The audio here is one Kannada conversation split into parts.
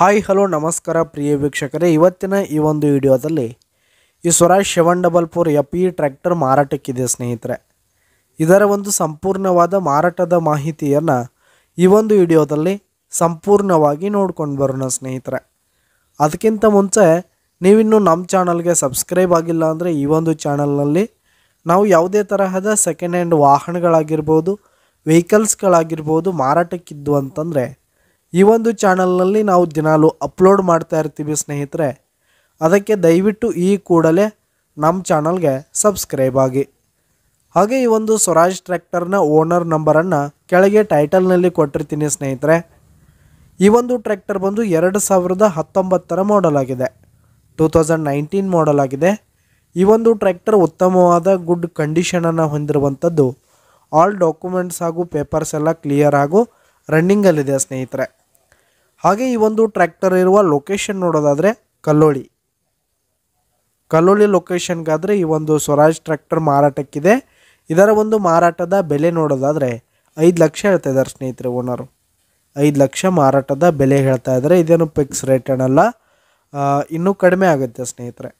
ಹಾಯ್ ಹಲೋ ನಮಸ್ಕಾರ ಪ್ರಿಯ ವೀಕ್ಷಕರೇ ಇವತ್ತಿನ ಈ ಒಂದು ವಿಡಿಯೋದಲ್ಲಿ ಈ Swaraj seven double four F E tractor ಮಾರಾಟಕ್ಕಿದೆ ಸ್ನೇಹಿತರೆ ಇದರ ಒಂದು ಸಂಪೂರ್ಣವಾದ ಮಾರಾಟದ ಮಾಹಿತಿಯನ್ನು ಈ ಒಂದು ವಿಡಿಯೋದಲ್ಲಿ ಸಂಪೂರ್ಣವಾಗಿ ನೋಡ್ಕೊಂಡು ಬರೋಣ ಸ್ನೇಹಿತರೆ ಅದಕ್ಕಿಂತ ಮುಂಚೆ ನೀವಿನ್ನೂ ನಮ್ಮ ಚಾನಲ್ಗೆ ಸಬ್ಸ್ಕ್ರೈಬ್ ಆಗಿಲ್ಲ ಅಂದರೆ ಈ ಒಂದು ಚಾನಲ್ನಲ್ಲಿ ನಾವು ಯಾವುದೇ ತರಹದ ಸೆಕೆಂಡ್ ಹ್ಯಾಂಡ್ ವಾಹನಗಳಾಗಿರ್ಬೋದು ವೆಹಿಕಲ್ಸ್ಗಳಾಗಿರ್ಬೋದು ಮಾರಾಟಕ್ಕಿದ್ದು ಅಂತಂದರೆ ಈ ಒಂದು ಚಾನಲ್ನಲ್ಲಿ ನಾವು ದಿನಾಲು ಅಪ್ಲೋಡ್ ಮಾಡ್ತಾ ಇರ್ತೀವಿ ಸ್ನೇಹಿತರೆ ಅದಕ್ಕೆ ದಯವಿಟ್ಟು ಈ ಕೂಡಲೇ ನಮ್ಮ ಚಾನಲ್ಗೆ ಸಬ್ಸ್ಕ್ರೈಬ್ ಆಗಿ ಹಾಗೆ ಈ ಒಂದು ಸ್ವರಾಜ್ ಟ್ರ್ಯಾಕ್ಟರ್ನ ಓನರ್ ನಂಬರನ್ನು ಕೆಳಗೆ ಟೈಟಲ್ನಲ್ಲಿ ಕೊಟ್ಟಿರ್ತೀನಿ ಸ್ನೇಹಿತರೆ ಈ ಒಂದು ಟ್ರ್ಯಾಕ್ಟರ್ ಬಂದು ಎರಡು ಸಾವಿರದ ಹತ್ತೊಂಬತ್ತರ ಮಾಡಲ್ ಆಗಿದೆ ಟೂ ತೌಸಂಡ್ ನೈನ್ಟೀನ್ ಮಾಡಲ್ ಆಗಿದೆ ಈ ಒಂದು ಟ್ರ್ಯಾಕ್ಟರ್ ಉತ್ತಮವಾದ ಗುಡ್ ಕಂಡೀಷನನ್ನು ಹೊಂದಿರುವಂಥದ್ದು ಆಲ್ ಡಾಕ್ಯುಮೆಂಟ್ಸ್ ಹಾಗೂ ಪೇಪರ್ಸ್ ಎಲ್ಲ ಕ್ಲಿಯರ್ ಹಾಗೂ ರನ್ನಿಂಗಲ್ಲಿದೆ ಸ್ನೇಹಿತರೆ ಹಾಗೆ ಈ ಒಂದು ಟ್ರ್ಯಾಕ್ಟರ್ ಇರುವ ಲೊಕೇಶನ್ ನೋಡೋದಾದರೆ ಕಲ್ಲೋಳಿ ಕಲ್ಲೋಳಿ ಲೊಕೇಶನ್ಗಾದರೆ ಈ ಒಂದು ಸ್ವರಾಜ್ ಟ್ರ್ಯಾಕ್ಟರ್ ಮಾರಾಟಕ್ಕಿದೆ ಇದರ ಒಂದು ಮಾರಾಟದ ಬೆಲೆ ನೋಡೋದಾದರೆ ಐದು ಲಕ್ಷ ಹೇಳ್ತಾ ಇದ್ದಾರೆ ಸ್ನೇಹಿತರೆ ಓನರು ಐದು ಲಕ್ಷ ಮಾರಾಟದ ಬೆಲೆ ಹೇಳ್ತಾ ಇದ್ದಾರೆ ಇದೇನು ಫಿಕ್ಸ್ ರೇಟ್ ಏನಲ್ಲ ಇನ್ನೂ ಕಡಿಮೆ ಆಗುತ್ತೆ ಸ್ನೇಹಿತರೆ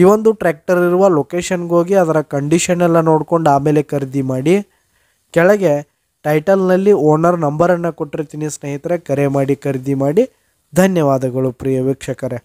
ಈ ಒಂದು ಟ್ರ್ಯಾಕ್ಟರ್ ಇರುವ ಲೊಕೇಶನ್ಗೋಗಿ ಅದರ ಕಂಡೀಷನ್ ಎಲ್ಲ ನೋಡ್ಕೊಂಡು ಆಮೇಲೆ ಖರೀದಿ ಮಾಡಿ ಕೆಳಗೆ ಟೈಟಲ್ನಲ್ಲಿ ಓನರ್ ನಂಬರನ್ನು ಕೊಟ್ಟಿರ್ತೀನಿ ಸ್ನೇಹಿತರೆ ಕರೆ ಮಾಡಿ ಖರೀದಿ ಮಾಡಿ ಧನ್ಯವಾದಗಳು ಪ್ರಿಯ ವೀಕ್ಷಕರೇ